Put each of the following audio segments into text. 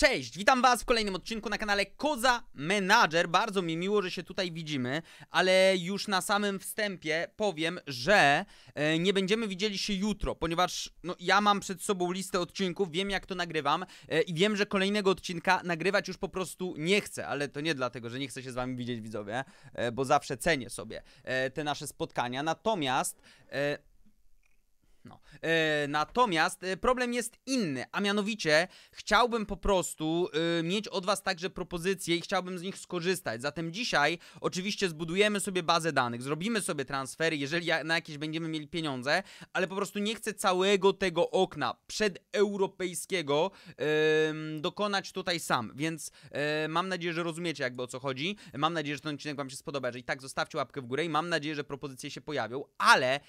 Cześć, witam was w kolejnym odcinku na kanale Koza Manager. Bardzo mi miło, że się tutaj widzimy, ale już na samym wstępie powiem, że e, nie będziemy widzieli się jutro, ponieważ no, ja mam przed sobą listę odcinków, wiem jak to nagrywam e, i wiem, że kolejnego odcinka nagrywać już po prostu nie chcę, ale to nie dlatego, że nie chcę się z wami widzieć widzowie, e, bo zawsze cenię sobie te nasze spotkania. Natomiast no. E, natomiast e, problem jest inny, a mianowicie chciałbym po prostu e, mieć od Was także propozycje i chciałbym z nich skorzystać. Zatem dzisiaj oczywiście zbudujemy sobie bazę danych, zrobimy sobie transfery, jeżeli na jakieś będziemy mieli pieniądze, ale po prostu nie chcę całego tego okna przedeuropejskiego e, dokonać tutaj sam, więc e, mam nadzieję, że rozumiecie jakby o co chodzi. Mam nadzieję, że ten odcinek Wam się spodoba, jeżeli tak zostawcie łapkę w górę i mam nadzieję, że propozycje się pojawią, ale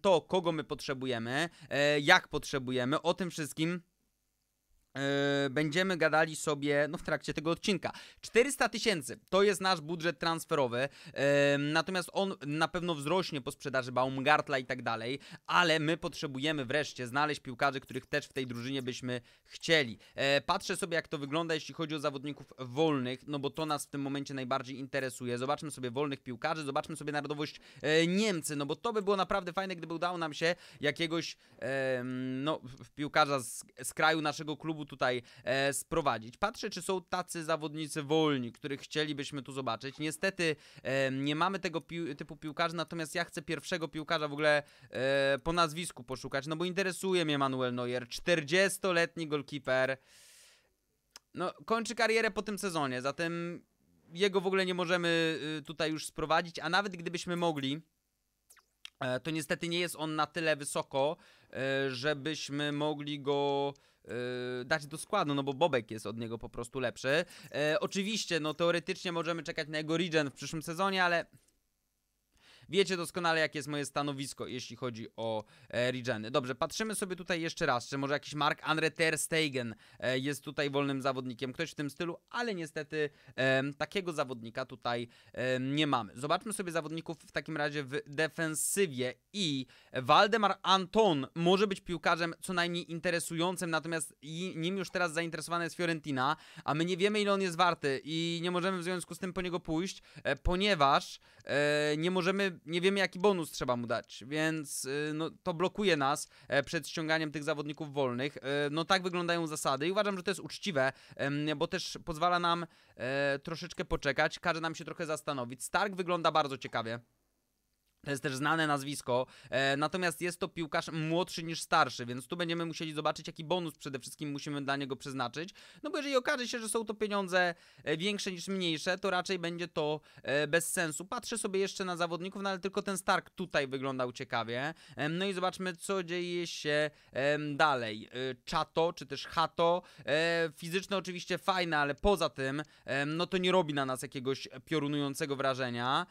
to kogo my potrzebujemy potrzebujemy, e, jak potrzebujemy, o tym wszystkim Yy, będziemy gadali sobie no, w trakcie tego odcinka. 400 tysięcy to jest nasz budżet transferowy, e, natomiast on na pewno wzrośnie po sprzedaży Baumgartla i tak dalej, ale my potrzebujemy wreszcie znaleźć piłkarzy, których też w tej drużynie byśmy chcieli. E, patrzę sobie jak to wygląda, jeśli chodzi o zawodników wolnych, no bo to nas w tym momencie najbardziej interesuje. Zobaczmy sobie wolnych piłkarzy, zobaczmy sobie narodowość e, Niemcy, no bo to by było naprawdę fajne, gdyby udało nam się jakiegoś no, piłkarza z, z kraju naszego klubu tutaj e, sprowadzić. Patrzę, czy są tacy zawodnicy wolni, których chcielibyśmy tu zobaczyć. Niestety e, nie mamy tego pił typu piłkarzy, natomiast ja chcę pierwszego piłkarza w ogóle e, po nazwisku poszukać, no bo interesuje mnie Manuel Neuer, 40-letni golkiper. No, kończy karierę po tym sezonie, zatem jego w ogóle nie możemy y, tutaj już sprowadzić, a nawet gdybyśmy mogli, e, to niestety nie jest on na tyle wysoko, e, żebyśmy mogli go Y, dać do składu, no bo Bobek jest od niego po prostu lepszy. E, oczywiście, no teoretycznie możemy czekać na jego regen w przyszłym sezonie, ale Wiecie doskonale, jakie jest moje stanowisko, jeśli chodzi o e, regeny. Dobrze, patrzymy sobie tutaj jeszcze raz, czy może jakiś Mark Andre Ter Stegen e, jest tutaj wolnym zawodnikiem, ktoś w tym stylu, ale niestety e, takiego zawodnika tutaj e, nie mamy. Zobaczmy sobie zawodników w takim razie w defensywie i Waldemar Anton może być piłkarzem co najmniej interesującym, natomiast nim już teraz zainteresowana jest Fiorentina, a my nie wiemy ile on jest warty i nie możemy w związku z tym po niego pójść, e, ponieważ e, nie możemy nie wiemy jaki bonus trzeba mu dać, więc y, no, to blokuje nas e, przed ściąganiem tych zawodników wolnych. E, no tak wyglądają zasady i uważam, że to jest uczciwe, bo też pozwala nam e, troszeczkę poczekać, każe nam się trochę zastanowić. Stark wygląda bardzo ciekawie. To jest też znane nazwisko, e, natomiast jest to piłkarz młodszy niż starszy, więc tu będziemy musieli zobaczyć, jaki bonus przede wszystkim musimy dla niego przeznaczyć. No bo jeżeli okaże się, że są to pieniądze e, większe niż mniejsze, to raczej będzie to e, bez sensu. Patrzę sobie jeszcze na zawodników, no ale tylko ten Stark tutaj wyglądał ciekawie. E, no i zobaczmy, co dzieje się dalej. E, Chato, czy też Hato, e, fizyczne oczywiście fajne, ale poza tym, no to nie robi na nas jakiegoś piorunującego wrażenia.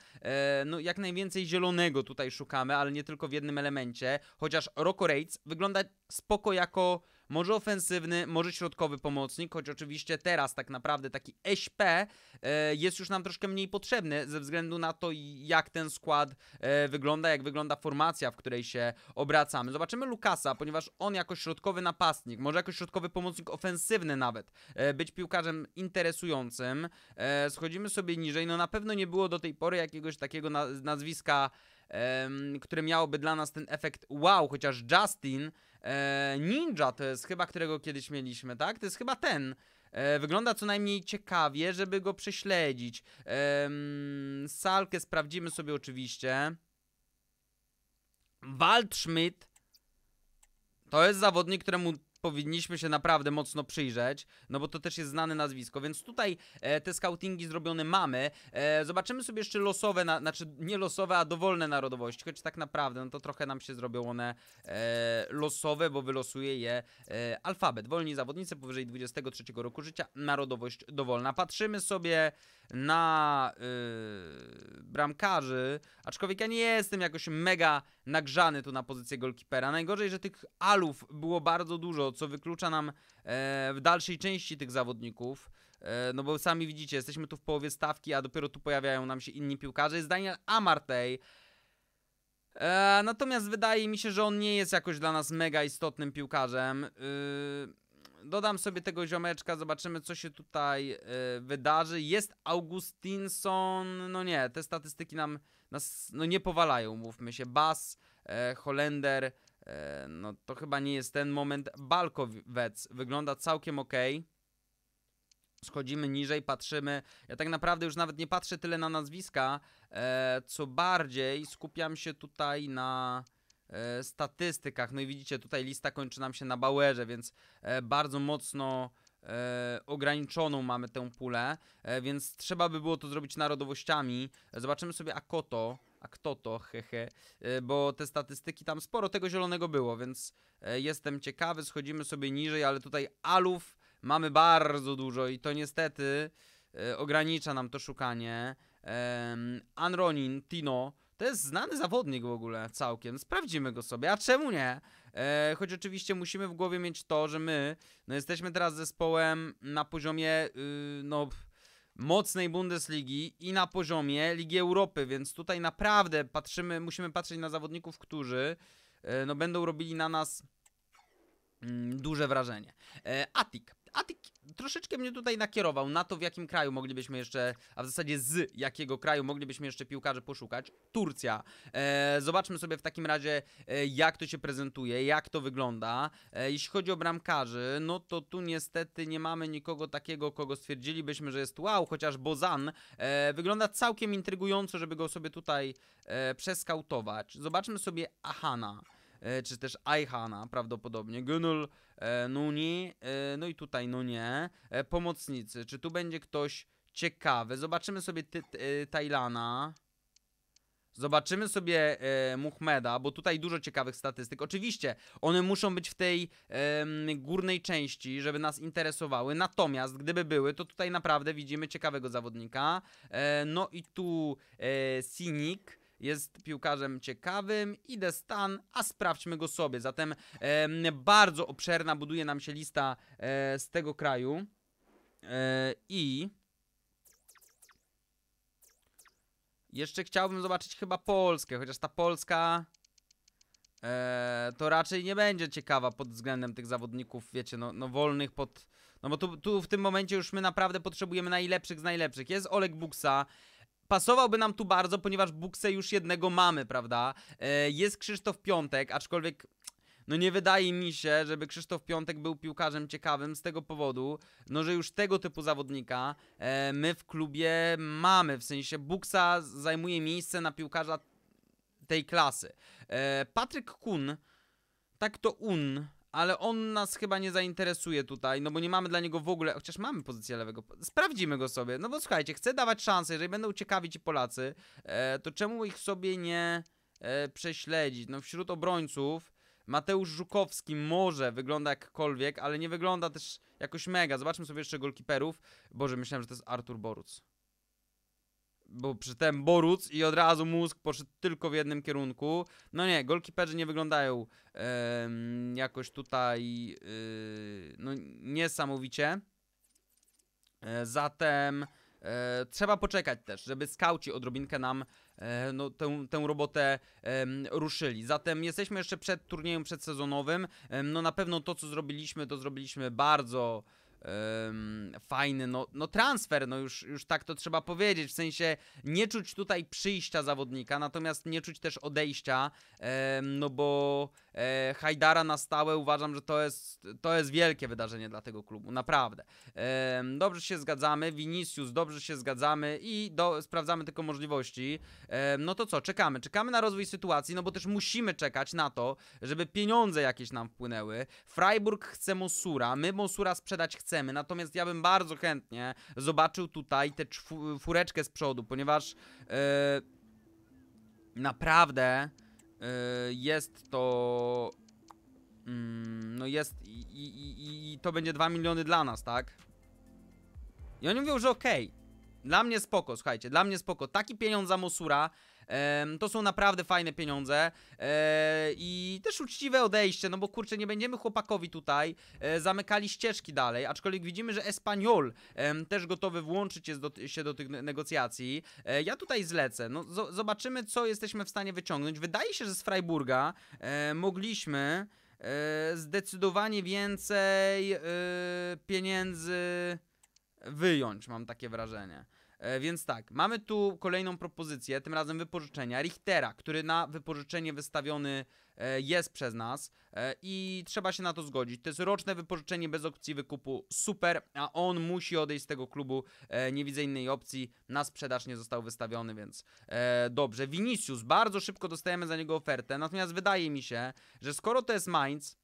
no jak najwięcej zielonego podobnego tutaj szukamy, ale nie tylko w jednym elemencie, chociaż Rocco Reitz wygląda spoko jako może ofensywny, może środkowy pomocnik, choć oczywiście teraz tak naprawdę taki SP e, jest już nam troszkę mniej potrzebny ze względu na to, jak ten skład e, wygląda, jak wygląda formacja, w której się obracamy. Zobaczymy Lukasa, ponieważ on jako środkowy napastnik, może jako środkowy pomocnik ofensywny nawet, e, być piłkarzem interesującym. Schodzimy sobie niżej, no na pewno nie było do tej pory jakiegoś takiego nazwiska które miałoby dla nas ten efekt wow, chociaż Justin e, Ninja to jest chyba, którego kiedyś mieliśmy, tak? To jest chyba ten. E, wygląda co najmniej ciekawie, żeby go prześledzić. Salkę sprawdzimy sobie oczywiście. Waldschmidt to jest zawodnik, któremu powinniśmy się naprawdę mocno przyjrzeć, no bo to też jest znane nazwisko, więc tutaj e, te scoutingi zrobione mamy. E, zobaczymy sobie jeszcze losowe, na, znaczy nie losowe, a dowolne narodowości, choć tak naprawdę no to trochę nam się zrobią one e, losowe, bo wylosuje je e, alfabet. Wolni zawodnicy powyżej 23 roku życia, narodowość dowolna. Patrzymy sobie na y, bramkarzy, aczkolwiek ja nie jestem jakoś mega nagrzany tu na pozycję golkipera. Najgorzej, że tych alów było bardzo dużo, co wyklucza nam e, w dalszej części tych zawodników. E, no bo sami widzicie, jesteśmy tu w połowie stawki, a dopiero tu pojawiają nam się inni piłkarze. Jest Daniel Amartey. E, natomiast wydaje mi się, że on nie jest jakoś dla nas mega istotnym piłkarzem. Dodam sobie tego ziomeczka, zobaczymy co się tutaj wydarzy. Jest Augustinson, no nie, te statystyki nam nas no nie powalają, mówmy się. Bas, e, Holender, e, no to chyba nie jest ten moment. Balkowec wygląda całkiem ok. Schodzimy niżej, patrzymy. Ja tak naprawdę już nawet nie patrzę tyle na nazwiska, e, co bardziej skupiam się tutaj na e, statystykach. No i widzicie, tutaj lista kończy nam się na Bauerze, więc e, bardzo mocno e, ograniczoną mamy tę pulę, e, więc trzeba by było to zrobić narodowościami. Zobaczymy sobie Akoto, a kto to, hehe, he. bo te statystyki tam sporo tego zielonego było, więc e, jestem ciekawy, schodzimy sobie niżej, ale tutaj alów mamy bardzo dużo i to niestety e, ogranicza nam to szukanie. Anronin, Tino, to jest znany zawodnik w ogóle całkiem. Sprawdzimy go sobie, a czemu nie? E, choć oczywiście musimy w głowie mieć to, że my no, jesteśmy teraz zespołem na poziomie yy, no, mocnej Bundesligi i na poziomie Ligi Europy, więc tutaj naprawdę patrzymy, musimy patrzeć na zawodników, którzy yy, no, będą robili na nas yy, duże wrażenie. E, Atik ty troszeczkę mnie tutaj nakierował na to, w jakim kraju moglibyśmy jeszcze, a w zasadzie z jakiego kraju moglibyśmy jeszcze piłkarzy poszukać. Turcja. E, zobaczmy sobie w takim razie, e, jak to się prezentuje, jak to wygląda. E, jeśli chodzi o bramkarzy, no to tu niestety nie mamy nikogo takiego, kogo stwierdzilibyśmy, że jest wow, chociaż Bozan e, wygląda całkiem intrygująco, żeby go sobie tutaj e, przeskautować. Zobaczmy sobie Ahana. E, czy też Aihana prawdopodobnie, Gunul, e, Nuni, e, no i tutaj no nie, pomocnicy. Czy tu będzie ktoś ciekawy? Zobaczymy sobie ty, Tajlana. Zobaczymy sobie e, Muhmeda, bo tutaj dużo ciekawych statystyk. Oczywiście, one muszą być w tej e, górnej części, żeby nas interesowały. Natomiast, gdyby były, to tutaj naprawdę widzimy ciekawego zawodnika. E, no i tu e, Sinik jest piłkarzem ciekawym, idę stan, a sprawdźmy go sobie. Zatem e, bardzo obszerna buduje nam się lista e, z tego kraju. E, I... Jeszcze chciałbym zobaczyć chyba Polskę, chociaż ta Polska e, to raczej nie będzie ciekawa pod względem tych zawodników, wiecie, no, no wolnych pod... No bo tu, tu w tym momencie już my naprawdę potrzebujemy najlepszych z najlepszych. Jest Oleg Buksa, pasowałby nam tu bardzo, ponieważ Bukse już jednego mamy, prawda? E, jest Krzysztof Piątek, aczkolwiek no nie wydaje mi się, żeby Krzysztof Piątek był piłkarzem ciekawym z tego powodu, no że już tego typu zawodnika e, my w klubie mamy, w sensie Buksa zajmuje miejsce na piłkarza tej klasy. E, Patryk Kun, tak to un, ale on nas chyba nie zainteresuje tutaj, no bo nie mamy dla niego w ogóle, chociaż mamy pozycję lewego, sprawdzimy go sobie, no bo słuchajcie, chcę dawać szansę, jeżeli będą ciekawi ci Polacy, e, to czemu ich sobie nie e, prześledzić, no wśród obrońców Mateusz Żukowski może wygląda jakkolwiek, ale nie wygląda też jakoś mega, zobaczmy sobie jeszcze golkiperów, Boże, myślałem, że to jest Artur Boruc bo przeczytałem Boruc i od razu mózg poszedł tylko w jednym kierunku. No nie, golki golkiperzy nie wyglądają jakoś tutaj y, no niesamowicie. E, zatem e, trzeba poczekać też, żeby skauci odrobinkę nam e, no, tę, tę robotę ruszyli. Zatem jesteśmy jeszcze przed turniejem przedsezonowym. no na pewno to, co zrobiliśmy, to zrobiliśmy bardzo fajny no, no transfer, no już, już tak to trzeba powiedzieć, w sensie nie czuć tutaj przyjścia zawodnika, natomiast nie czuć też odejścia, no bo e, Hajdara na stałe uważam, że to jest, to jest wielkie wydarzenie dla tego klubu, naprawdę. E, dobrze się zgadzamy, Vinicius, dobrze się zgadzamy i do, sprawdzamy tylko możliwości. E, no to co, czekamy, czekamy na rozwój sytuacji, no bo też musimy czekać na to, żeby pieniądze jakieś nam wpłynęły. Freiburg chce Mosura, my Mosura sprzedać chcemy, natomiast ja bym bardzo chętnie zobaczył tutaj tę fureczkę z przodu, ponieważ... E, naprawdę Y, jest to... Mm, no jest i, i, i to będzie 2 miliony dla nas, tak? I oni mówią, że okej. Okay. Dla mnie spoko, słuchajcie, dla mnie spoko. Taki pieniądz za Mosura to są naprawdę fajne pieniądze e, i też uczciwe odejście, no bo kurczę, nie będziemy chłopakowi tutaj e, zamykali ścieżki dalej, aczkolwiek widzimy, że Espanyol też gotowy włączyć jest do, się do tych negocjacji. E, ja tutaj zlecę, no zobaczymy, co jesteśmy w stanie wyciągnąć. Wydaje się, że z Freiburga mogliśmy zdecydowanie więcej pieniędzy wyjąć, mam takie wrażenie. E, więc tak, mamy tu kolejną propozycję, tym razem wypożyczenia Richtera, który na wypożyczenie wystawiony e, jest przez nas e, i trzeba się na to zgodzić. To jest roczne wypożyczenie bez opcji wykupu, super, a on musi odejść z tego klubu, nie widzę innej opcji, na sprzedaż nie został wystawiony, więc dobrze. Vinicius, bardzo szybko dostajemy za niego ofertę, natomiast wydaje mi się, że skoro to jest Mainz,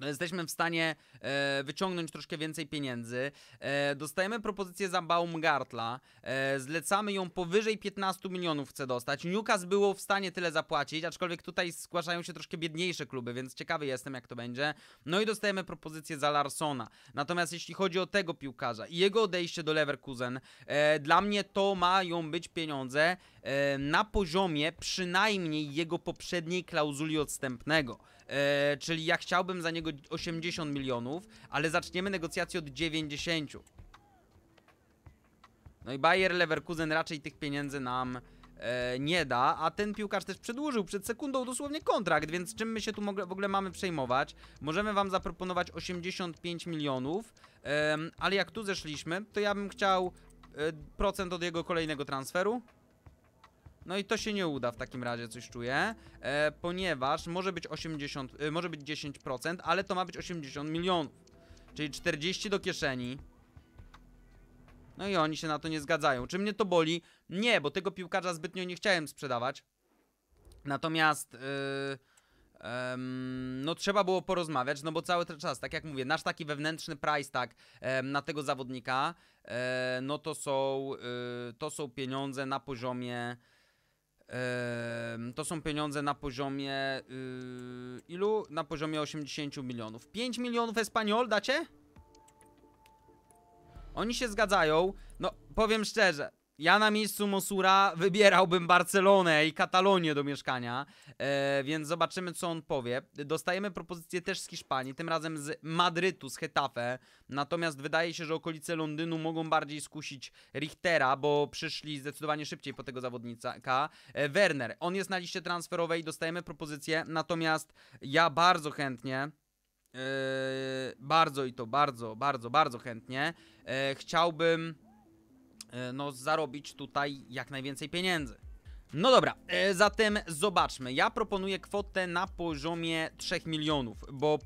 no, jesteśmy w stanie e, wyciągnąć troszkę więcej pieniędzy. E, dostajemy propozycję za Baumgartla. E, zlecamy ją powyżej 15 milionów chce dostać. Newcas było w stanie tyle zapłacić, aczkolwiek tutaj zgłaszają się troszkę biedniejsze kluby, więc ciekawy jestem jak to będzie. No i dostajemy propozycję za Larsona. Natomiast jeśli chodzi o tego piłkarza i jego odejście do Leverkusen, e, dla mnie to mają być pieniądze e, na poziomie przynajmniej jego poprzedniej klauzuli odstępnego. E, czyli ja chciałbym za niego 80 milionów, ale zaczniemy negocjacje od 90. No i Bayer Leverkusen raczej tych pieniędzy nam e, nie da, a ten piłkarz też przedłużył przed sekundą dosłownie kontrakt, więc czym my się tu w ogóle mamy przejmować? Możemy wam zaproponować 85 milionów, e, ale jak tu zeszliśmy, to ja bym chciał e, procent od jego kolejnego transferu. No i to się nie uda w takim razie, coś czuję, e, ponieważ może być 80, e, może być 10%, ale to ma być 80 milionów, czyli 40 do kieszeni. No i oni się na to nie zgadzają. Czy mnie to boli? Nie, bo tego piłkarza zbytnio nie chciałem sprzedawać. Natomiast... Yy, no trzeba było porozmawiać, no bo cały ten czas, tak jak mówię, nasz taki wewnętrzny price tak na tego zawodnika, e, no to są, e, to są pieniądze na poziomie to są pieniądze na poziomie yy, ilu? Na poziomie 80 milionów. 5 milionów Espanyol dacie? Oni się zgadzają. No, powiem szczerze, ja na miejscu Mosura wybierałbym Barcelonę i Katalonię do mieszkania, e, więc zobaczymy, co on powie. Dostajemy propozycję też z Hiszpanii, tym razem z Madrytu, z Hetafe. Natomiast wydaje się, że okolice Londynu mogą bardziej skusić Richtera, bo przyszli zdecydowanie szybciej po tego zawodnika. E, Werner, on jest na liście transferowej, dostajemy propozycję, natomiast ja bardzo chętnie. E, bardzo i to bardzo, bardzo, bardzo chętnie. E, chciałbym E, no, zarobić tutaj jak najwięcej pieniędzy. No dobra, e, zatem zobaczmy. Ja proponuję kwotę na poziomie 3 milionów, bo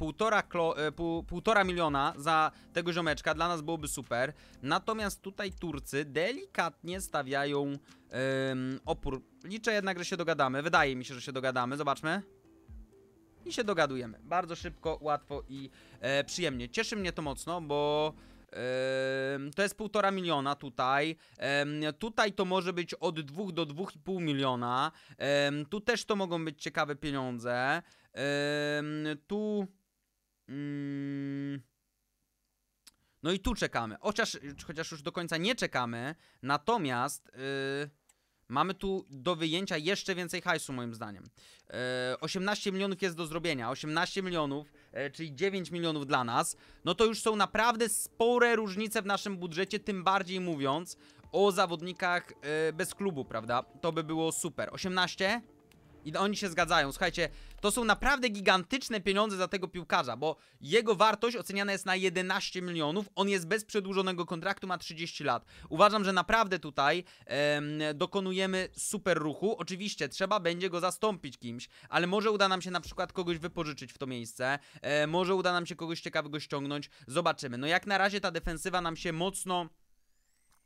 e, półtora, miliona za tego ziomeczka dla nas byłoby super. Natomiast tutaj Turcy delikatnie stawiają um, opór. Liczę jednak, że się dogadamy. Wydaje mi się, że się dogadamy. Zobaczmy. I się dogadujemy. Bardzo szybko, łatwo i e, przyjemnie. Cieszy mnie to mocno, bo to jest półtora miliona tutaj. Tutaj to może być od 2 do 2,5 miliona. Tu też to mogą być ciekawe pieniądze. Tu... Mm, no i tu czekamy. Chociaż, chociaż już do końca nie czekamy. Natomiast... Yy... Mamy tu do wyjęcia jeszcze więcej hajsu moim zdaniem. 18 e, milionów jest do zrobienia, 18 milionów, e, czyli 9 milionów dla nas. No to już są naprawdę spore różnice w naszym budżecie, tym bardziej mówiąc o zawodnikach e, bez klubu, prawda? To by było super. 18 i oni się zgadzają. Słuchajcie, to są naprawdę gigantyczne pieniądze za tego piłkarza, bo jego wartość oceniana jest na 11 milionów. On jest bez przedłużonego kontraktu, ma 30 lat. Uważam, że naprawdę tutaj em, dokonujemy super ruchu. Oczywiście trzeba będzie go zastąpić kimś, ale może uda nam się na przykład kogoś wypożyczyć w to miejsce. E, może uda nam się kogoś ciekawego ściągnąć. Zobaczymy. No jak na razie ta defensywa nam się mocno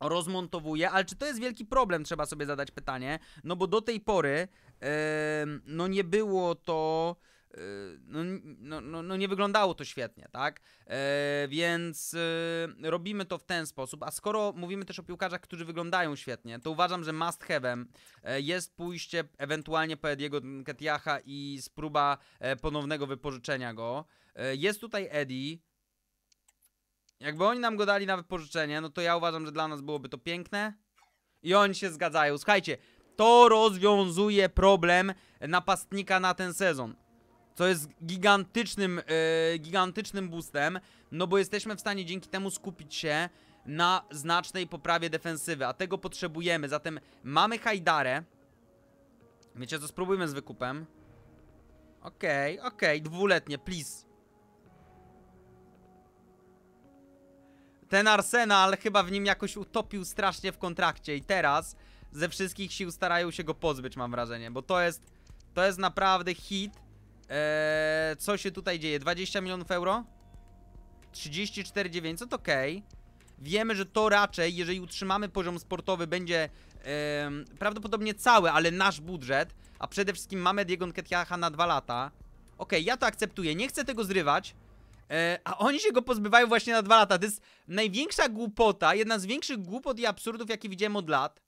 rozmontowuje, ale czy to jest wielki problem, trzeba sobie zadać pytanie, no bo do tej pory no nie było to. E, no, no, no, no, nie wyglądało to świetnie, tak? E, więc e, robimy to w ten sposób. A skoro mówimy też o piłkarzach, którzy wyglądają świetnie, to uważam, że must have'em e, jest pójście ewentualnie po Ediego Ketiacha i spróba e, ponownego wypożyczenia go. E, jest tutaj Eddie. Jakby oni nam go dali na wypożyczenie, no to ja uważam, że dla nas byłoby to piękne. I oni się zgadzają. Słuchajcie, to rozwiązuje problem napastnika na ten sezon. Co jest gigantycznym, yy, gigantycznym boostem, no bo jesteśmy w stanie dzięki temu skupić się na znacznej poprawie defensywy, a tego potrzebujemy. Zatem mamy Hajdarę. Wiecie co, spróbujmy z wykupem. Okej, okay, okej, okay, dwuletnie, please. Ten Arsenal chyba w nim jakoś utopił strasznie w kontrakcie i teraz ze wszystkich sił starają się go pozbyć, mam wrażenie, bo to jest, to jest naprawdę hit. Eee, co się tutaj dzieje? 20 milionów euro? 34,900, co to okej. Okay. Wiemy, że to raczej, jeżeli utrzymamy poziom sportowy, będzie yy, prawdopodobnie cały, ale nasz budżet, a przede wszystkim mamy Diego Nketiaha na dwa lata. Okej, okay, ja to akceptuję, nie chcę tego zrywać, yy, a oni się go pozbywają właśnie na dwa lata. To jest największa głupota, jedna z większych głupot i absurdów, jakie widziałem od lat.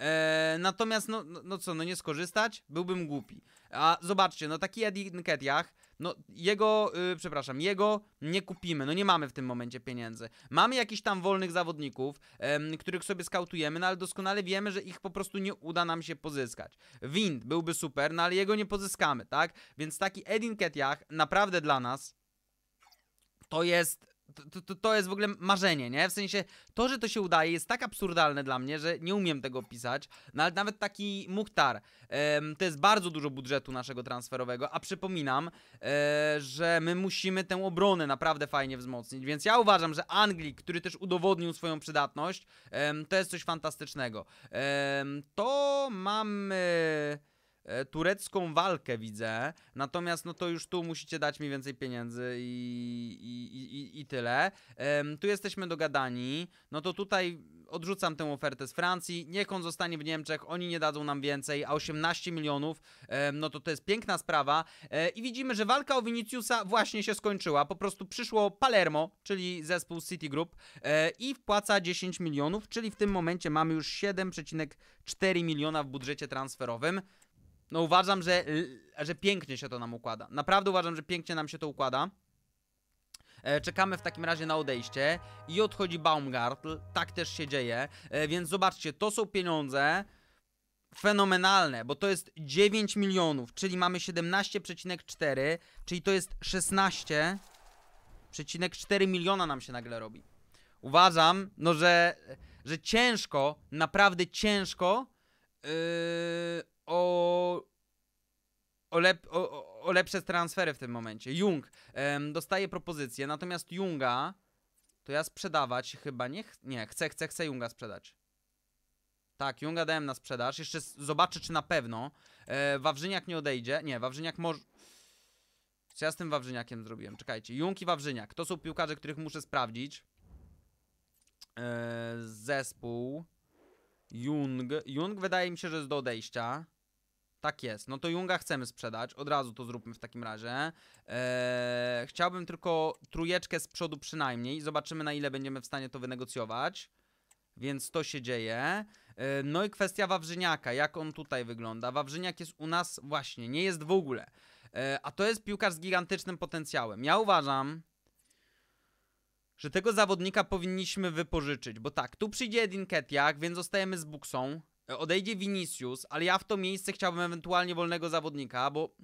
E, natomiast, no, no, no co, no nie skorzystać? Byłbym głupi. A zobaczcie, no taki Eddie Nketiah, no jego, y, przepraszam, jego nie kupimy, no nie mamy w tym momencie pieniędzy. Mamy jakichś tam wolnych zawodników, których sobie skautujemy, no ale doskonale wiemy, że ich po prostu nie uda nam się pozyskać. Wind byłby super, no ale jego nie pozyskamy, tak? Więc taki Edin Ketiach naprawdę dla nas to jest to, to, to, jest w ogóle marzenie, nie? W sensie to, że to się udaje, jest tak absurdalne dla mnie, że nie umiem tego pisać. No ale nawet taki Muchtar, um, to jest bardzo dużo budżetu naszego transferowego, a przypominam, um, że my musimy tę obronę naprawdę fajnie wzmocnić. Więc ja uważam, że Anglik, który też udowodnił swoją przydatność, um, to jest coś fantastycznego. to mamy. E, turecką walkę widzę, natomiast no to już tu musicie dać mi więcej pieniędzy i, i, i, i tyle. Um, tu jesteśmy dogadani, no to tutaj odrzucam tę ofertę z Francji, niech on zostanie w Niemczech, oni nie dadzą nam więcej, a 18 milionów, um, no to to jest piękna sprawa e, i widzimy, że walka o Viniciusa właśnie się skończyła, po prostu przyszło Palermo, czyli zespół City Group e, i wpłaca 10 milionów, czyli w tym momencie mamy już 7,4 miliona w budżecie transferowym no uważam, że, że pięknie się to nam układa. Naprawdę uważam, że pięknie nam się to układa. E, czekamy w takim razie na odejście i odchodzi Baumgartl, tak też się dzieje, e, więc zobaczcie, to są pieniądze fenomenalne, bo to jest 9 milionów, czyli mamy 17,4, czyli to jest 16,4 miliona nam się nagle robi. Uważam, no że, że ciężko, naprawdę ciężko yy, o o, lep, o, o, lepsze transfery w tym momencie. Jung um, dostaje propozycję, natomiast Junga to ja sprzedawać chyba nie, ch nie chcę, chcę, chcę Junga sprzedać. Tak, Junga dałem na sprzedaż. Jeszcze zobaczę, czy na pewno. E, Wawrzyniak nie odejdzie. Nie, Wawrzyniak może... Co ja z tym Wawrzyniakiem zrobiłem? Czekajcie. Jung i Wawrzyniak. To są piłkarze, których muszę sprawdzić. E, zespół. Jung. Jung wydaje mi się, że jest do odejścia. Tak jest. No to Junga chcemy sprzedać. Od razu to zróbmy w takim razie. Eee, chciałbym tylko trójeczkę z przodu przynajmniej. Zobaczymy na ile będziemy w stanie to wynegocjować. Więc to się dzieje. Eee, no i kwestia Wawrzyniaka. Jak on tutaj wygląda? Wawrzyniak jest u nas właśnie. Nie jest w ogóle. Eee, a to jest piłkarz z gigantycznym potencjałem. Ja uważam, że tego zawodnika powinniśmy wypożyczyć. Bo tak, tu przyjdzie Edin Ketiak, więc zostajemy z Buksą. E, odejdzie Vinicius, ale ja w to miejsce chciałbym ewentualnie wolnego zawodnika, bo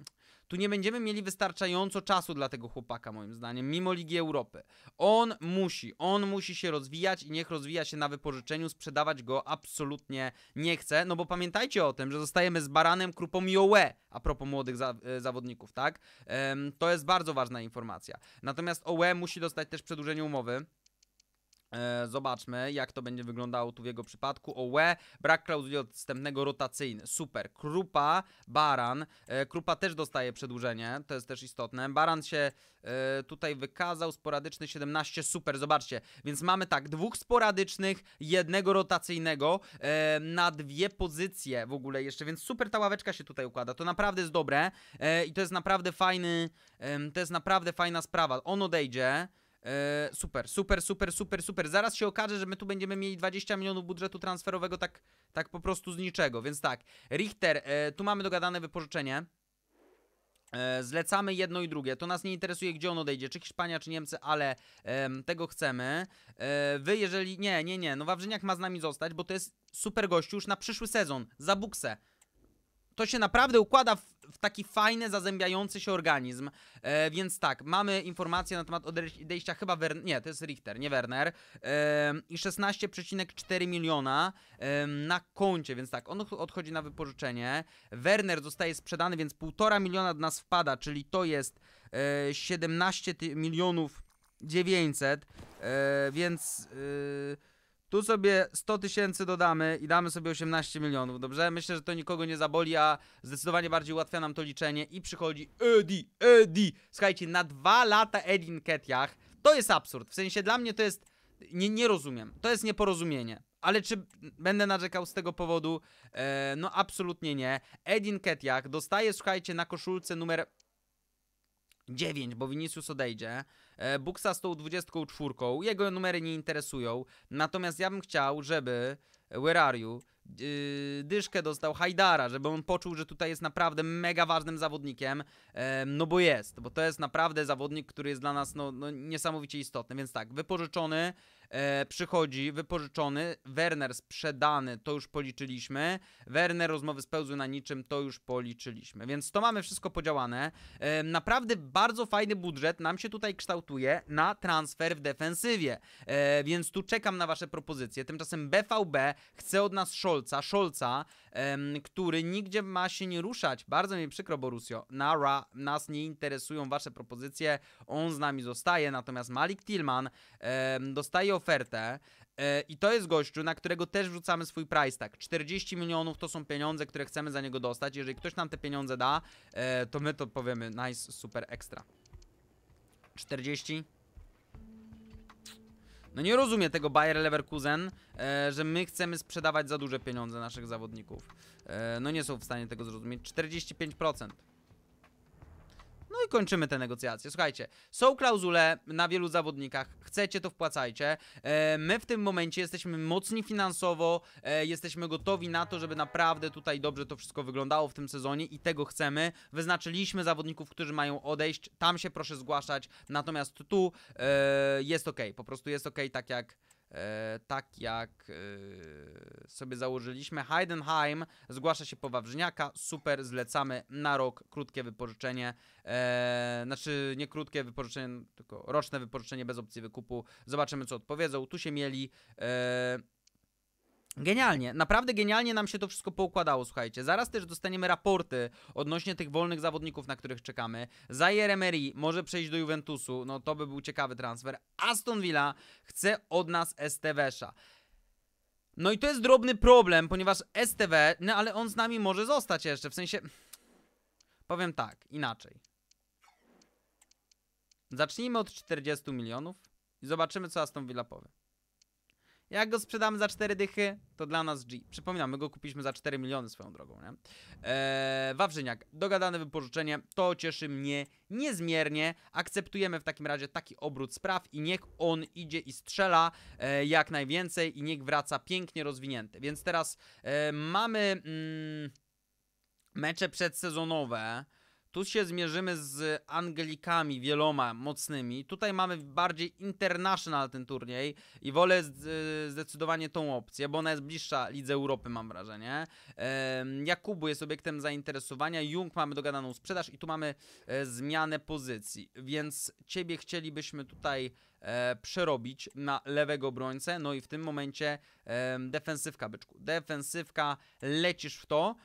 tu nie będziemy mieli wystarczająco czasu dla tego chłopaka, moim zdaniem, mimo Ligi Europy. On musi, on musi się rozwijać i niech rozwija się na wypożyczeniu, sprzedawać go absolutnie nie chcę, no bo pamiętajcie o tym, że zostajemy z Baranem, Krupą i a propos młodych za e, zawodników, tak? to jest bardzo ważna informacja. Natomiast Owe musi dostać też przedłużenie umowy, E, zobaczmy, jak to będzie wyglądało tu w jego przypadku. Owe, brak klauzuli odstępnego rotacyjny, super. Krupa, Baran. E, krupa też dostaje przedłużenie, to jest też istotne. Baran się e, tutaj wykazał, sporadyczny 17, super, zobaczcie. Więc mamy tak, dwóch sporadycznych, jednego rotacyjnego na dwie pozycje w ogóle jeszcze, więc super ta ławeczka się tutaj układa. To naprawdę jest dobre i to jest naprawdę fajny, to jest naprawdę fajna sprawa. On odejdzie, super, super, super, super, super. Zaraz się okaże, że my tu będziemy mieli 20 milionów budżetu transferowego tak, tak po prostu z niczego, więc tak. Richter, e, tu mamy dogadane wypożyczenie. E, zlecamy jedno i drugie. To nas nie interesuje, gdzie on odejdzie, czy Hiszpania, czy Niemcy, ale e, tego chcemy. E, wy, jeżeli... Nie, nie, nie. No Wawrzyniak ma z nami zostać, bo to jest super gościu już na przyszły sezon. Za buksę to się naprawdę układa w, w taki fajny, zazębiający się organizm. E, więc tak, mamy informacje na temat odejścia chyba Werner, nie, to jest Richter, nie Werner. E, I 16,4 miliona e, na koncie, więc tak, on odchodzi na wypożyczenie. Werner zostaje sprzedany, więc 1,5 miliona do nas wpada, czyli to jest 17 e, milionów 900, e, więc y, tu sobie 100 tysięcy dodamy i damy sobie 18 milionów, dobrze? Myślę, że to nikogo nie zaboli, a zdecydowanie bardziej ułatwia nam to liczenie i przychodzi Edi, Edi. Słuchajcie, na dwa lata Edin Ketiach. to jest absurd. W sensie dla mnie to jest, nie, nie rozumiem, to jest nieporozumienie. Ale czy będę narzekał z tego powodu? E, no absolutnie nie. Edin Ketiach dostaje, słuchajcie, na koszulce numer 9, bo Vinicius odejdzie. E, Buksa z tą 24, jego numery nie interesują. Natomiast ja bym chciał, żeby e, Werariu e, Dyszkę dostał Hajdara, żeby on poczuł, że tutaj jest naprawdę mega ważnym zawodnikiem. No bo jest, bo to jest naprawdę zawodnik, który jest dla nas no, no niesamowicie istotny. Więc tak, wypożyczony e, przychodzi wypożyczony, Werner sprzedany, to już policzyliśmy, Werner rozmowy spełzły na niczym, to już policzyliśmy, więc to mamy wszystko podziałane. E, naprawdę bardzo fajny budżet nam się tutaj kształtuje na transfer w defensywie, e, więc tu czekam na Wasze propozycje. Tymczasem BVB chce od nas Szolca, Szolca, który nigdzie ma się nie ruszać, bardzo mi przykro Borusio, Nara, nas nie interesują Wasze propozycje, on z nami zostaje, natomiast Malik Tillman dostaje ofertę e, i to jest gościu, na którego też wrzucamy swój price tag. 40 milionów to są pieniądze, które chcemy za niego dostać. Jeżeli ktoś nam te pieniądze da, e, to my to powiemy nice, super, ekstra. 40 no nie rozumie tego Bayer Leverkusen, e, że my chcemy sprzedawać za duże pieniądze naszych zawodników. no nie są w stanie tego zrozumieć. 45%. No i kończymy te negocjacje. Słuchajcie, są klauzule na wielu zawodnikach, chcecie to wpłacajcie. E, my w tym momencie jesteśmy mocni finansowo, e, jesteśmy gotowi na to, żeby naprawdę tutaj dobrze to wszystko wyglądało w tym sezonie i tego chcemy. Wyznaczyliśmy zawodników, którzy mają odejść, tam się proszę zgłaszać, natomiast tu e, jest ok, po prostu jest ok, tak jak E, tak jak e, sobie założyliśmy. Heidenheim zgłasza się po Wawrzyniaka, super, zlecamy na rok, krótkie wypożyczenie, e, znaczy nie krótkie wypożyczenie, tylko roczne wypożyczenie bez opcji wykupu. Zobaczymy, co odpowiedzą. Tu się mieli Genialnie, naprawdę genialnie nam się to wszystko poukładało, słuchajcie. Zaraz też dostaniemy raporty odnośnie tych wolnych zawodników, na których czekamy. Zaire Emery może przejść do Juventusu, no to by był ciekawy transfer. Aston Villa chce od nas Estevesza. No i to jest drobny problem, ponieważ STW, no ale on z nami może zostać jeszcze, w sensie... Powiem tak, inaczej. Zacznijmy od 40 milionów i zobaczymy, co Aston Villa powie. Jak go sprzedamy za 4 dychy, to dla nas G. Przypominam, my go kupiliśmy za 4 miliony swoją drogą, nie? Eee, Wawrzyniak, dogadane wypożyczenie, to cieszy mnie niezmiernie. Akceptujemy w takim razie taki obrót spraw i niech on idzie i strzela e, jak najwięcej i niech wraca pięknie rozwinięty. Więc teraz e, mamy mm, mecze przedsezonowe, tu się zmierzymy z Angelikami wieloma mocnymi. Tutaj mamy bardziej international ten turniej i wolę e, zdecydowanie tą opcję, bo ona jest bliższa Lidze Europy, mam wrażenie. Jakubu jest obiektem zainteresowania, Jung mamy dogadaną sprzedaż i tu mamy e, zmianę pozycji, więc ciebie chcielibyśmy tutaj e, przerobić na lewego obrońcę, no i w tym momencie defensywka, byczku. Defensywka, lecisz w to,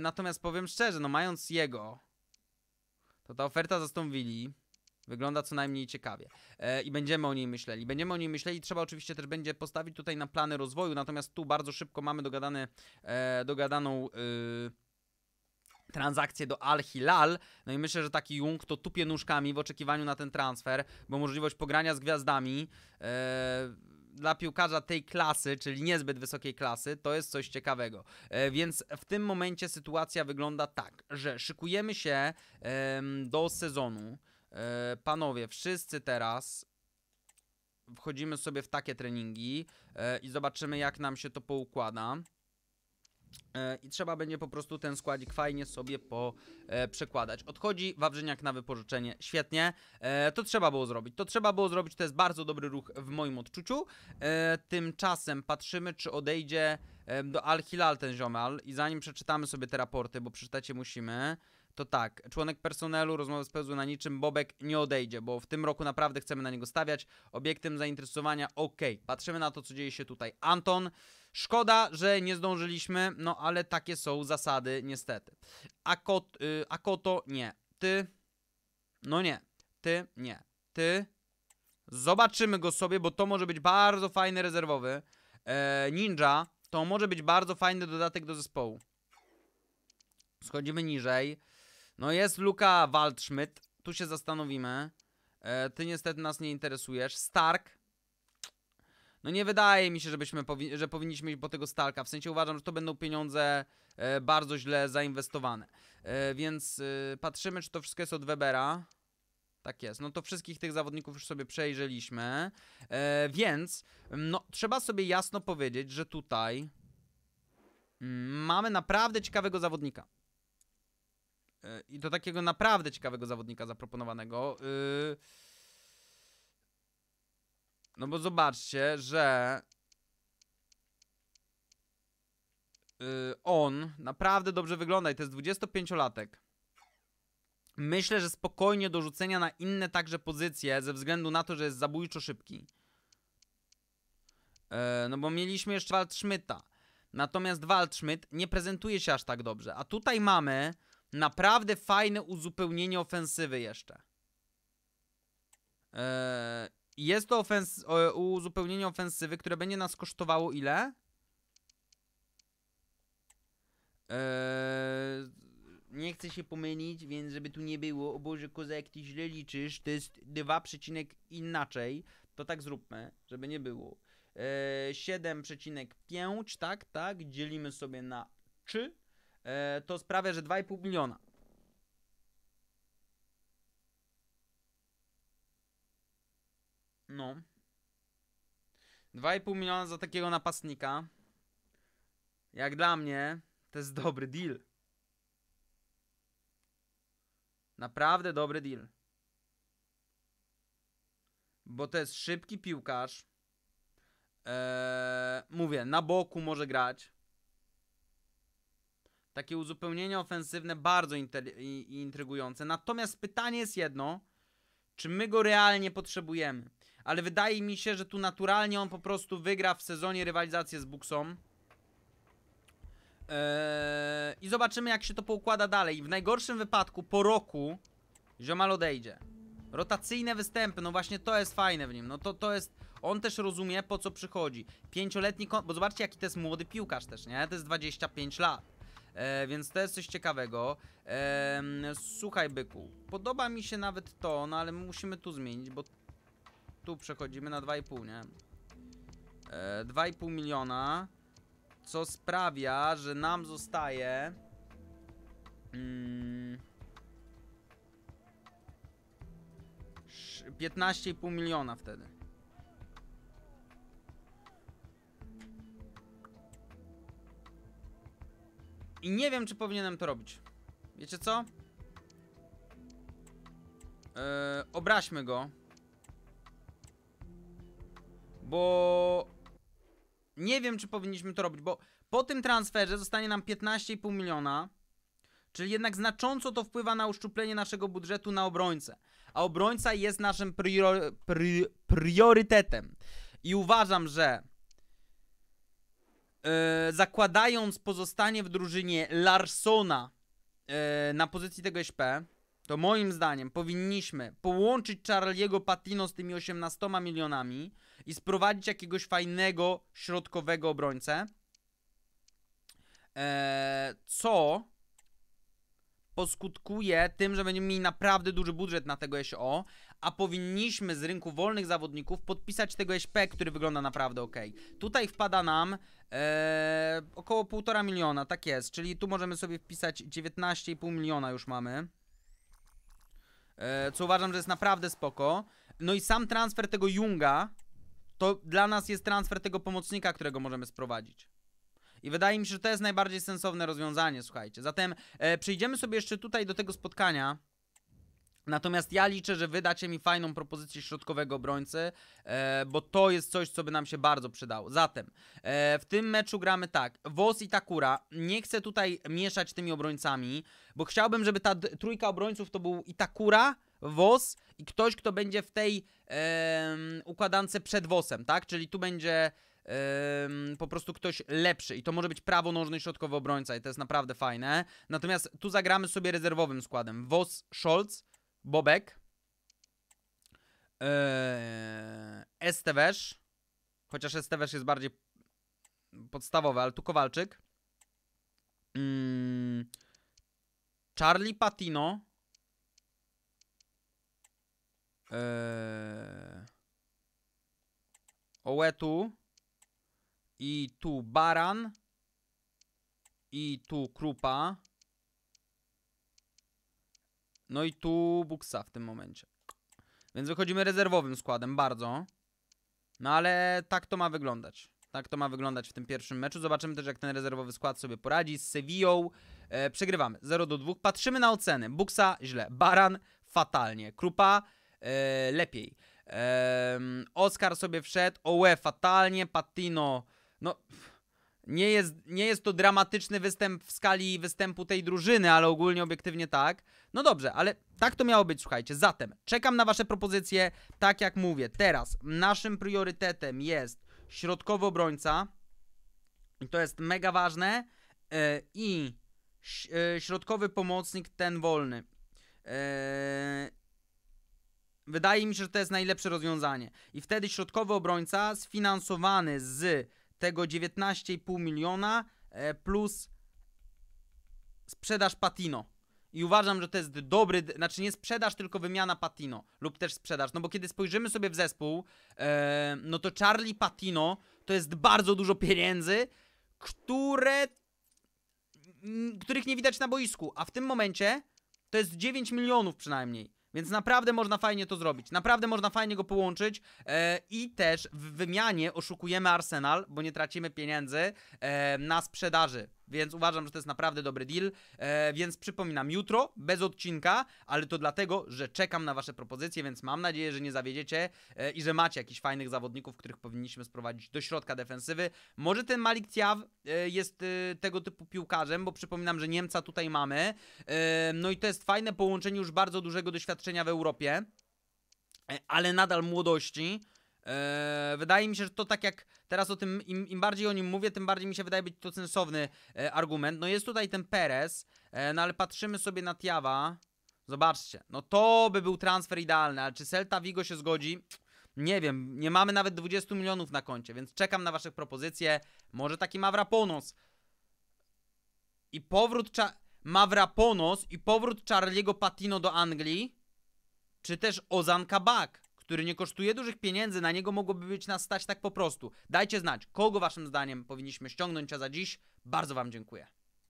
natomiast powiem szczerze, no mając jego to ta oferta zastąpili. Wygląda co najmniej ciekawie e, i będziemy o niej myśleli. Będziemy o niej myśleli, trzeba oczywiście też będzie postawić tutaj na plany rozwoju, natomiast tu bardzo szybko mamy dogadane, e, dogadaną e, transakcję do Al-Hilal. No i myślę, że taki Jung to tupie nóżkami w oczekiwaniu na ten transfer, bo możliwość pogrania z gwiazdami... E, dla piłkarza tej klasy, czyli niezbyt wysokiej klasy, to jest coś ciekawego. E, więc w tym momencie sytuacja wygląda tak, że szykujemy się do sezonu. E, panowie, wszyscy teraz wchodzimy sobie w takie treningi e, i zobaczymy, jak nam się to poukłada. E, i trzeba będzie po prostu ten składzik fajnie sobie po e, przekładać. Odchodzi Wawrzyniak na wypożyczenie, świetnie, e, to trzeba było zrobić, to trzeba było zrobić, to jest bardzo dobry ruch w moim odczuciu. tymczasem patrzymy, czy odejdzie do Al-Hilal ten ziomal i zanim przeczytamy sobie te raporty, bo przeczytać musimy, to tak, członek personelu rozmowy spełzły na niczym, Bobek nie odejdzie, bo w tym roku naprawdę chcemy na niego stawiać. Obiektem zainteresowania, ok, patrzymy na to, co dzieje się tutaj. Anton, szkoda, że nie zdążyliśmy, no ale takie są zasady, niestety. Akot, yy, Akoto, nie. Ty, no nie. Ty, nie. Ty, zobaczymy go sobie, bo to może być bardzo fajny rezerwowy. E, ninja, to może być bardzo fajny dodatek do zespołu. Schodzimy niżej. No jest Luka Waldschmidt, tu się zastanowimy. E, ty niestety nas nie interesujesz. Stark. No nie wydaje mi się, żebyśmy powi że powinniśmy iść po tego Starka. W sensie uważam, że to będą pieniądze e, bardzo źle zainwestowane. E, więc e, patrzymy, czy to wszystko jest od Webera. Tak jest, no to wszystkich tych zawodników już sobie przejrzeliśmy, e, więc no, trzeba sobie jasno powiedzieć, że tutaj mm, mamy naprawdę ciekawego zawodnika. E, I do takiego naprawdę ciekawego zawodnika zaproponowanego. Y, no bo zobaczcie, że y, on naprawdę dobrze wygląda i to jest 25-latek. Myślę, że spokojnie do rzucenia na inne także pozycje ze względu na to, że jest zabójczo szybki. E, no bo mieliśmy jeszcze Waldschmidta. Natomiast Waldschmidt nie prezentuje się aż tak dobrze. A tutaj mamy Naprawdę fajne uzupełnienie ofensywy jeszcze. Eee, jest to ofens uzupełnienie ofensywy, które będzie nas kosztowało ile? Eee, nie chcę się pomylić, więc żeby tu nie było, o Boże jak ty źle liczysz, to jest 2, inaczej, to tak zróbmy, żeby nie było. Eee, 7,5, tak, tak, dzielimy sobie na 3 E, to sprawia, że 2,5 miliona. No. 2,5 miliona za takiego napastnika. Jak dla mnie, to jest dobry deal. Naprawdę dobry deal. Bo to jest szybki piłkarz. Eee, mówię, na boku może grać. Takie uzupełnienie ofensywne bardzo i, i intrygujące. Natomiast pytanie jest jedno, czy my go realnie potrzebujemy. Ale wydaje mi się, że tu naturalnie on po prostu wygra w sezonie rywalizację z Buxą. Eee, I zobaczymy jak się to poukłada dalej. W najgorszym wypadku po roku ziomal odejdzie. Rotacyjne występy, no właśnie to jest fajne w nim. No to, to jest... On też rozumie po co przychodzi. Pięcioletni... Bo zobaczcie jaki to jest młody piłkarz też, nie? To jest 25 lat. E, więc to jest coś ciekawego. E, słuchaj, byku. Podoba mi się nawet to, no ale musimy tu zmienić, bo tu przechodzimy na 2,5, nie? E, 2,5 miliona. Co sprawia, że nam zostaje... Mm, 15,5 miliona wtedy. I nie wiem, czy powinienem to robić. Wiecie co? Yy, obraźmy go. Bo... Nie wiem, czy powinniśmy to robić, bo po tym transferze zostanie nam 15,5 miliona. Czyli jednak znacząco to wpływa na uszczuplenie naszego budżetu na obrońcę. A obrońca jest naszym pri, priorytetem. I uważam, że E, zakładając pozostanie w drużynie Larsona e, na pozycji tego SP, to moim zdaniem powinniśmy połączyć Charliego Patino z tymi 18 milionami i sprowadzić jakiegoś fajnego środkowego obrońcę. E, co poskutkuje tym, że będziemy mieli naprawdę duży budżet na tego SO, a powinniśmy z rynku wolnych zawodników podpisać tego SP, który wygląda naprawdę ok. Tutaj wpada nam Eee, około 1,5 miliona, tak jest. Czyli tu możemy sobie wpisać 19,5 miliona już mamy. Eee, co uważam, że jest naprawdę spoko. No i sam transfer tego Junga, to dla nas jest transfer tego pomocnika, którego możemy sprowadzić. I wydaje mi się, że to jest najbardziej sensowne rozwiązanie, słuchajcie. Zatem e, przejdziemy sobie jeszcze tutaj do tego spotkania. Natomiast ja liczę, że wydacie mi fajną propozycję środkowego obrońcy, e, bo to jest coś, co by nam się bardzo przydało. Zatem e, w tym meczu gramy tak. Wos i Takura. Nie chcę tutaj mieszać tymi obrońcami, bo chciałbym, żeby ta trójka obrońców to był i Takura, Wos i ktoś, kto będzie w tej układance przed Wosem, tak? Czyli tu będzie po prostu ktoś lepszy i to może być prawonożny środkowy obrońca i to jest naprawdę fajne. Natomiast tu zagramy sobie rezerwowym składem. Wos, Scholz, Bobek, eee, chociaż Estewesz jest bardziej podstawowy, ale tu Kowalczyk, mm, Charlie Patino, eee, Oetu i tu Baran i tu Krupa no i tu Buksa w tym momencie. Więc wychodzimy rezerwowym składem, bardzo. No ale tak to ma wyglądać. Tak to ma wyglądać w tym pierwszym meczu. Zobaczymy też, jak ten rezerwowy skład sobie poradzi. Z Sevillą e, przegrywamy 0 do 2. Patrzymy na oceny. Buksa źle, Baran fatalnie, Krupa e, lepiej. E, Oscar sobie wszedł, Owe fatalnie, Patino... No... Pff nie jest, nie jest to dramatyczny występ w skali występu tej drużyny, ale ogólnie obiektywnie tak. No dobrze, ale tak to miało być, słuchajcie. Zatem czekam na Wasze propozycje. Tak jak mówię, teraz naszym priorytetem jest środkowy obrońca. to jest mega ważne. Yy, I e, środkowy pomocnik, ten wolny. Yy, wydaje mi się, że to jest najlepsze rozwiązanie. I wtedy środkowy obrońca sfinansowany z tego 19,5 miliona e, plus sprzedaż patino. I uważam, że to jest dobry, znaczy nie sprzedaż, tylko wymiana patino lub też sprzedaż. No bo kiedy spojrzymy sobie w zespół, e, no to Charlie Patino to jest bardzo dużo pieniędzy, które których nie widać na boisku, a w tym momencie to jest 9 milionów przynajmniej. Więc naprawdę można fajnie to zrobić. Naprawdę można fajnie go połączyć e, i też w wymianie oszukujemy Arsenal, bo nie tracimy pieniędzy e, na sprzedaży więc uważam, że to jest naprawdę dobry deal. E, więc przypominam, jutro bez odcinka, ale to dlatego, że czekam na Wasze propozycje, więc mam nadzieję, że nie zawiedziecie e, i że macie jakichś fajnych zawodników, których powinniśmy sprowadzić do środka defensywy. Może ten Malik Tiaw e, jest e, tego typu piłkarzem, bo przypominam, że Niemca tutaj mamy. E, no i to jest fajne połączenie już bardzo dużego doświadczenia w Europie, e, ale nadal młodości E, wydaje mi się, że to tak jak teraz o tym, im, im, bardziej o nim mówię, tym bardziej mi się wydaje być to sensowny e, argument. No jest tutaj ten Perez, e, no ale patrzymy sobie na Tiawa. Zobaczcie, no to by był transfer idealny, ale czy Celta Vigo się zgodzi? Nie wiem, nie mamy nawet 20 milionów na koncie, więc czekam na waszych propozycje. Może taki Mavraponos. I powrót Cza Mavraponos i powrót Charliego Patino do Anglii, czy też Ozan Kabak który nie kosztuje dużych pieniędzy, na niego mogłoby być nas stać tak po prostu. Dajcie znać, kogo waszym zdaniem powinniśmy ściągnąć, a za dziś bardzo wam dziękuję.